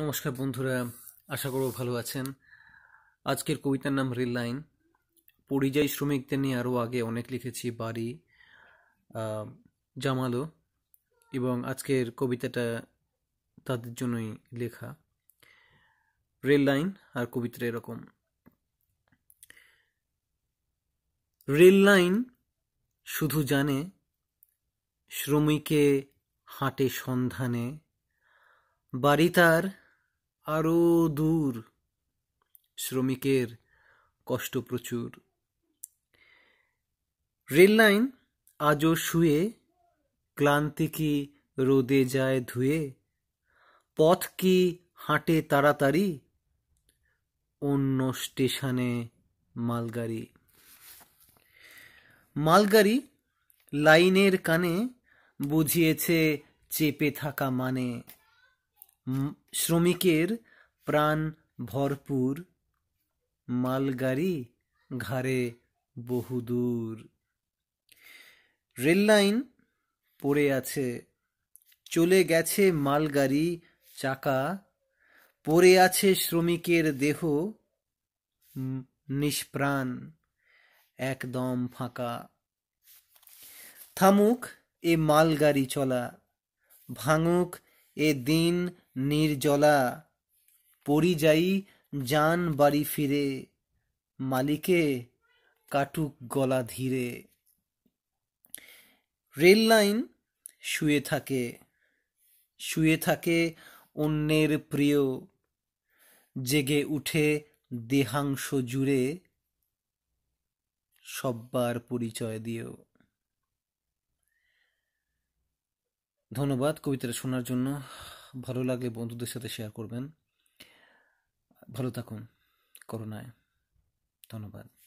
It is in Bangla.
নমস্কার বন্ধুরা আশা করব ভালো আছেন আজকের কবিতার নাম রেল লাইন পরিযায়ী শ্রমিকদের নিয়ে আরও আগে অনেক লিখেছি বাড়ি জামালো এবং আজকের কবিতাটা তাদের জন্যই লেখা রেল লাইন আর কবিতা এরকম রেল লাইন শুধু জানে শ্রমিকে হাঁটে সন্ধানে বাড়ি তার আরও দূর শ্রমিকের কষ্ট প্রচুর রেল লাইন আজও শুয়ে ক্লান্তি কি রোদে যায় ধুয়ে পথ কি হাঁটে তাড়াতাড়ি অন্য স্টেশনে মালগাড়ি মালগাড়ি লাইনের কানে বুঝিয়েছে চেপে থাকা মানে শ্রমিকের প্রাণ ভরপুর মালগাড়ি ঘাড়ে বহুদূর রেললাইন পড়ে আছে চলে গেছে মালগাড়ি চাকা পড়ে আছে শ্রমিকের দেহ নিষ্প্রাণ একদম ফাঁকা থামুক এ মালগাড়ি চলা ভাঙুক এ দিন নির্জলা পরিযায়ী যান বাড়ি ফিরে মালিকে কাটুক গলা ধীরে রেল লাইন শুয়ে থাকে শুয়ে থাকে অন্যের প্রিয় জেগে উঠে দেহাংশ জুড়ে সব্বার পরিচয় দিও ধন্যবাদ কবিতাটা শোনার জন্য ভালো লাগলে বন্ধুদের সাথে শেয়ার করবেন ভালো থাকুন করোনায় ধন্যবাদ